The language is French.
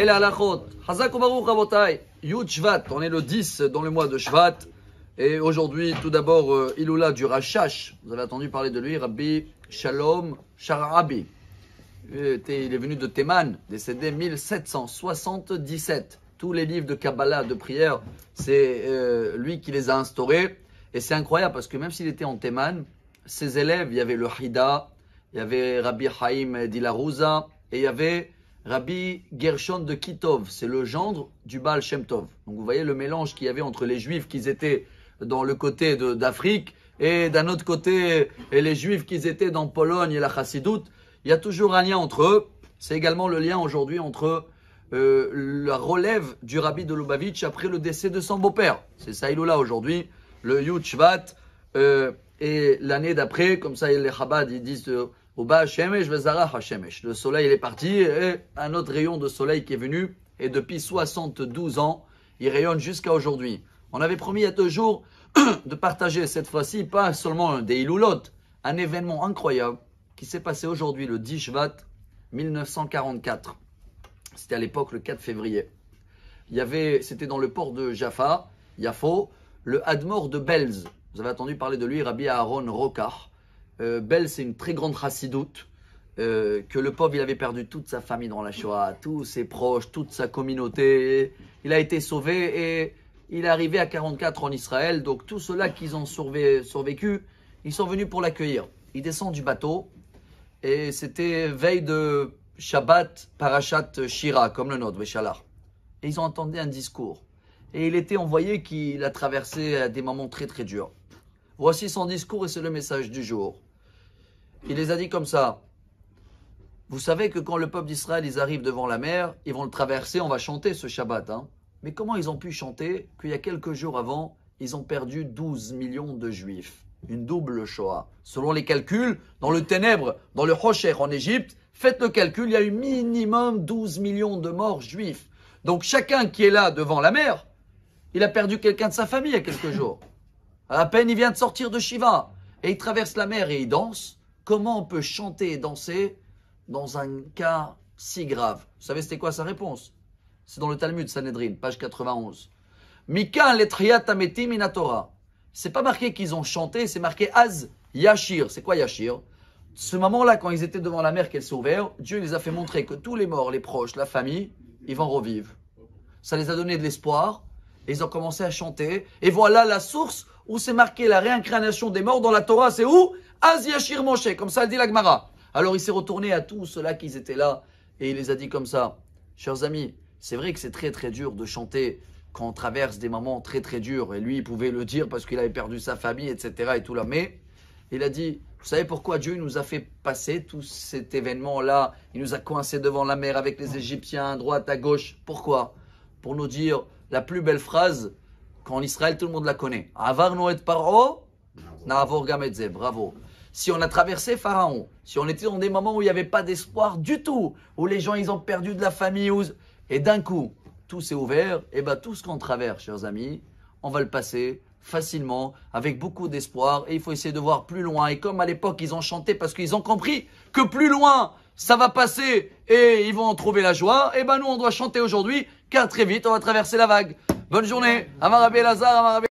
Et la Rabotai. Yud On est le 10 dans le mois de Shvat. Et aujourd'hui, tout d'abord, ilula euh, Iloula du Rachash. Vous avez entendu parler de lui, Rabbi Shalom Sharabi. Il est venu de Théman, décédé 1777. Tous les livres de Kabbalah, de prière, c'est euh, lui qui les a instaurés. Et c'est incroyable parce que même s'il était en Théman, ses élèves, il y avait le Hida, il y avait Rabbi Haïm Dilarouza, et il y avait Rabbi Gershon de Kitov, c'est le gendre du Baal Shem Tov. Donc vous voyez le mélange qu'il y avait entre les juifs qui étaient dans le côté d'Afrique et d'un autre côté et les juifs qui étaient dans Pologne et la Chassidoute. Il y a toujours un lien entre eux. C'est également le lien aujourd'hui entre euh, la relève du Rabbi de Lubavitch après le décès de son beau-père. C'est ça Saïloula aujourd'hui, le Yud Shvat. Euh, et l'année d'après, comme ça les Chabad ils disent euh, le soleil est parti et un autre rayon de soleil qui est venu et depuis 72 ans, il rayonne jusqu'à aujourd'hui. On avait promis à y a deux jours de partager cette fois-ci pas seulement des l'autre, un événement incroyable qui s'est passé aujourd'hui le 10 Shvat 1944. C'était à l'époque le 4 février. Il y avait, c'était dans le port de Jaffa, Yafo, le Admor de Belz. Vous avez entendu parler de lui, Rabbi Aaron Rokar euh, Belle, c'est une très grande racidoute, doute euh, que le pauvre, il avait perdu toute sa famille dans la Shoah, tous ses proches, toute sa communauté. Il a été sauvé et il est arrivé à 44 en Israël. Donc tout ceux-là ont survécu, ils sont venus pour l'accueillir. Il descend du bateau et c'était veille de Shabbat Parashat Shira, comme le nôtre, Béchalar. Et ils ont entendu un discours. Et il était, envoyé qu'il a traversé des moments très très durs. Voici son discours et c'est le message du jour. Il les a dit comme ça. Vous savez que quand le peuple d'Israël, ils arrivent devant la mer, ils vont le traverser, on va chanter ce Shabbat. Hein. Mais comment ils ont pu chanter qu'il y a quelques jours avant, ils ont perdu 12 millions de Juifs Une double Shoah. Selon les calculs, dans le ténèbre, dans le Rocher en Égypte, faites le calcul, il y a eu minimum 12 millions de morts juifs. Donc chacun qui est là devant la mer, il a perdu quelqu'un de sa famille il y a quelques jours. À peine, il vient de sortir de Shiva. Et il traverse la mer et il danse. Comment on peut chanter et danser dans un cas si grave Vous savez, c'était quoi sa réponse C'est dans le Talmud, Sanhedrin, page 91. Mika letriat ametim inatora. C'est pas marqué qu'ils ont chanté, c'est marqué az yashir. C'est quoi yashir Ce moment-là, quand ils étaient devant la mer qu'elle s'est Dieu les a fait montrer que tous les morts, les proches, la famille, ils vont revivre. Ça les a donné de l'espoir. Et ils ont commencé à chanter. Et voilà la source où c'est marqué la réincarnation des morts dans la Torah, c'est où asia comme ça le dit la Gemara. Alors il s'est retourné à tous ceux-là qui étaient là et il les a dit comme ça. Chers amis, c'est vrai que c'est très très dur de chanter quand on traverse des moments très très durs. Et lui, il pouvait le dire parce qu'il avait perdu sa famille, etc. Et tout là. Mais il a dit, vous savez pourquoi Dieu nous a fait passer tout cet événement-là Il nous a coincés devant la mer avec les Égyptiens, à droite, à gauche. Pourquoi Pour nous dire la plus belle phrase quand en Israël, tout le monde la connaît. Avarno et Paro, Navor Gamedze. Bravo. Si on a traversé Pharaon, si on était dans des moments où il n'y avait pas d'espoir du tout, où les gens ils ont perdu de la famille, et d'un coup, tout s'est ouvert, et eh bien tout ce qu'on traverse, chers amis, on va le passer facilement, avec beaucoup d'espoir, et il faut essayer de voir plus loin. Et comme à l'époque, ils ont chanté parce qu'ils ont compris que plus loin, ça va passer et ils vont en trouver la joie, et eh bien nous, on doit chanter aujourd'hui, car très vite, on va traverser la vague. Bonne journée. Amarabé Lazare, Amarabé.